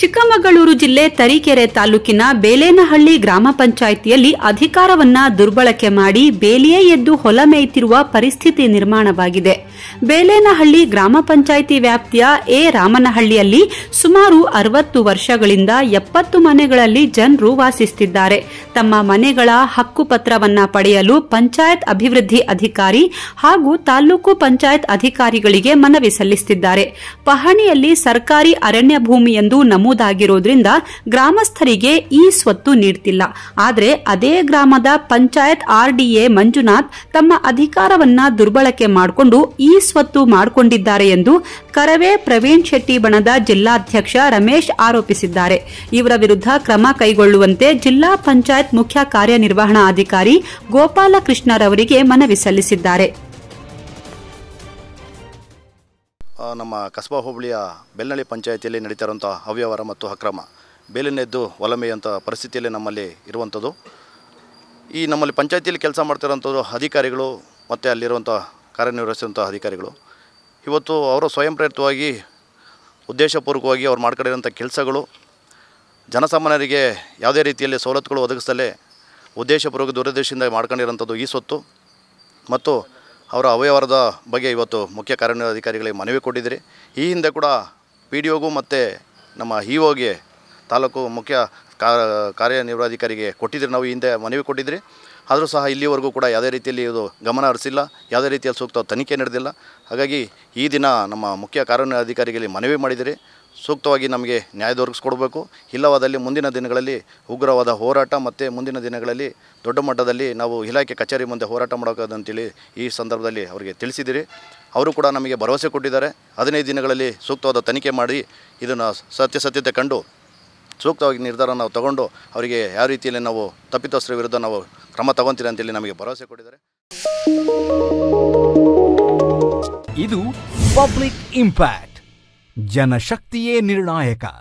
ಚಿಕ್ಕಮಗಳೂರು ಜಿಲ್ಲೆ ತರೀಕೆರೆ ತಾಲೂಕಿನ ಬೇಲೇನಹಳ್ಳಿ ಗ್ರಾಮ ಪಂಚಾಯಿತಿಯಲ್ಲಿ ಅಧಿಕಾರವನ್ನ ದುರ್ಬಳಕೆ ಮಾಡಿ ಬೇಲಿಯೇ ಎದ್ದು ಹೊಲ ಮೇಯ್ತಿರುವ ಪರಿಸ್ಥಿತಿ ನಿರ್ಮಾಣವಾಗಿದೆ ಬೇಲೇನಹಳ್ಳಿ ಗ್ರಾಮ ಪಂಚಾಯಿತಿ ವ್ಯಾಪ್ತಿಯ ಎ ರಾಮನಹಳ್ಳಿಯಲ್ಲಿ ಸುಮಾರು ಅರವತ್ತು ವರ್ಷಗಳಿಂದ ಎಪ್ಪತ್ತು ಮನೆಗಳಲ್ಲಿ ಜನರು ವಾಸಿಸುತ್ತಿದ್ದಾರೆ ತಮ್ಮ ಮನೆಗಳ ಹಕ್ಕುಪತ್ರವನ್ನ ಪಡೆಯಲು ಪಂಚಾಯತ್ ಅಭಿವೃದ್ಧಿ ಅಧಿಕಾರಿ ಹಾಗೂ ತಾಲೂಕು ಪಂಚಾಯತ್ ಅಧಿಕಾರಿಗಳಿಗೆ ಮನವಿ ಸಲ್ಲಿಸುತ್ತಿದ್ದಾರೆ ಪಹಣಿಯಲ್ಲಿ ಸರ್ಕಾರಿ ಅರಣ್ಯ ಭೂಮಿ ನಮೂ ನಮೂದಾಗಿರೋದ್ರಿಂದ ಗ್ರಾಮಸ್ಥರಿಗೆ ಈ ಸ್ವತ್ತು ನೀಡ್ತಿಲ್ಲ ಆದರೆ ಅದೇ ಗ್ರಾಮದ ಪಂಚಾಯತ್ ಆರ್ಡಿಎ ಮಂಜುನಾಥ್ ತಮ್ಮ ಅಧಿಕಾರವನ್ನ ದುರ್ಬಳಕೆ ಮಾಡಿಕೊಂಡು ಈ ಸ್ವತ್ತು ಮಾಡಿಕೊಂಡಿದ್ದಾರೆ ಎಂದು ಕರವೇ ಪ್ರವೀಣ್ ಶೆಟ್ಟಿ ಬಣದ ಜಿಲ್ಲಾಧ್ಯಕ್ಷ ರಮೇಶ್ ಆರೋಪಿಸಿದ್ದಾರೆ ಇವರ ವಿರುದ್ಧ ಕ್ರಮ ಕೈಗೊಳ್ಳುವಂತೆ ಜಿಲ್ಲಾ ಪಂಚಾಯತ್ ಮುಖ್ಯ ಕಾರ್ಯನಿರ್ವಹಣಾಧಿಕಾರಿ ಗೋಪಾಲಕೃಷ್ಣರವರಿಗೆ ಮನವಿ ಸಲ್ಲಿಸಿದ್ದಾರೆ ನಮ್ಮ ಕಸಬಾ ಹೋಬಳಿಯ ಬೆಲ್ನಳ್ಳಿ ಪಂಚಾಯಿತಿಯಲ್ಲಿ ನಡೀತಾ ಇರುವಂಥ ಅವ್ಯವಹಾರ ಮತ್ತು ಅಕ್ರಮ ಬೇಲಿನೆದ್ದು ಒಲಮೆಯಂಥ ಪರಿಸ್ಥಿತಿಯಲ್ಲಿ ನಮ್ಮಲ್ಲಿ ಇರುವಂಥದ್ದು ಈ ನಮ್ಮಲ್ಲಿ ಪಂಚಾಯಿತಿಯಲ್ಲಿ ಕೆಲಸ ಮಾಡ್ತಿರೋಂಥದ್ದು ಅಧಿಕಾರಿಗಳು ಮತ್ತು ಅಲ್ಲಿರುವಂಥ ಕಾರ್ಯನಿರ್ವಹಿಸುವಂಥ ಅಧಿಕಾರಿಗಳು ಇವತ್ತು ಅವರು ಸ್ವಯಂ ಪ್ರೇರಿತವಾಗಿ ಉದ್ದೇಶಪೂರ್ವಕವಾಗಿ ಅವ್ರು ಮಾಡ್ಕೊಂಡಿರೋಂಥ ಕೆಲಸಗಳು ಜನಸಾಮಾನ್ಯರಿಗೆ ಯಾವುದೇ ರೀತಿಯಲ್ಲಿ ಸವಲತ್ತುಗಳು ಒದಗಿಸದಲ್ಲೇ ಉದ್ದೇಶಪೂರ್ವಕ ದೂರದೃಷ್ಟಿಯಿಂದ ಮಾಡ್ಕೊಂಡಿರೋಂಥದ್ದು ಈ ಸೊತ್ತು ಮತ್ತು ಅವರ ಅವ್ಯವಹಾರದ ಬಗ್ಗೆ ಇವತ್ತು ಮುಖ್ಯ ಕಾರ್ಯನಿರ್ವಹಣಾಧಿಕಾರಿಗಳಿಗೆ ಮನವಿ ಕೊಟ್ಟಿದ್ದೀರಿ ಈ ಹಿಂದೆ ಕೂಡ ಪಿ ಡಿ ಒಗೂ ಮತ್ತು ನಮ್ಮ ಇ ಒಗೆ ತಾಲೂಕು ಮುಖ್ಯ ಕಾರ್ಯನಿರ್ವಹಣಾಧಿಕಾರಿಗೆ ಕೊಟ್ಟಿದ್ರಿ ನಾವು ಹಿಂದೆ ಮನವಿ ಕೊಟ್ಟಿದ್ರಿ ಆದರೂ ಸಹ ಇಲ್ಲಿವರೆಗೂ ಕೂಡ ಯಾವುದೇ ರೀತಿಯಲ್ಲಿ ಇದು ಗಮನ ಹರಿಸಿಲ್ಲ ಯಾವುದೇ ರೀತಿಯಲ್ಲಿ ಸೂಕ್ತ ತನಿಖೆ ನಡೆದಿಲ್ಲ ಹಾಗಾಗಿ ಈ ದಿನ ನಮ್ಮ ಮುಖ್ಯ ಕಾರ್ಯನಿರ್ವಹಣಾಧಿಕಾರಿಗಳಿಗೆ ಮನವಿ ಮಾಡಿದಿರಿ ಸೂಕ್ತವಾಗಿ ನಮಗೆ ನ್ಯಾಯ ದೊರಕಿಸ್ಕೊಡ್ಬೇಕು ಇಲ್ಲವಾದಲ್ಲಿ ಮುಂದಿನ ದಿನಗಳಲ್ಲಿ ಉಗ್ರವಾದ ಹೋರಾಟ ಮತ್ತು ಮುಂದಿನ ದಿನಗಳಲ್ಲಿ ದೊಡ್ಡ ಮಟ್ಟದಲ್ಲಿ ನಾವು ಇಲಾಖೆ ಕಚೇರಿ ಮುಂದೆ ಹೋರಾಟ ಮಾಡೋಕ್ಕಂತೇಳಿ ಈ ಸಂದರ್ಭದಲ್ಲಿ ಅವರಿಗೆ ತಿಳಿಸಿದಿರಿ ಅವರು ಕೂಡ ನಮಗೆ ಭರವಸೆ ಕೊಟ್ಟಿದ್ದಾರೆ ಹದಿನೈದು ದಿನಗಳಲ್ಲಿ ಸೂಕ್ತವಾದ ತನಿಖೆ ಮಾಡಿ ಇದನ್ನು ಸತ್ಯಸತ್ಯತೆ ಕಂಡು ಸೂಕ್ತವಾಗಿ ನಿರ್ಧಾರ ನಾವು ತಗೊಂಡು ಅವರಿಗೆ ಯಾವ ರೀತಿಯಲ್ಲಿ ನಾವು ತಪ್ಪಿತಸ್ಥರ ವಿರುದ್ಧ ನಾವು ಕ್ರಮ ತಗೊತೀರಿ ಅಂತೇಳಿ ನಮಗೆ ಭರವಸೆ ಕೊಟ್ಟಿದ್ದಾರೆ ಇದು ಪಬ್ಲಿಕ್ ಇಂಪ್ಯಾಕ್ಟ್ जनशक्त निर्णायका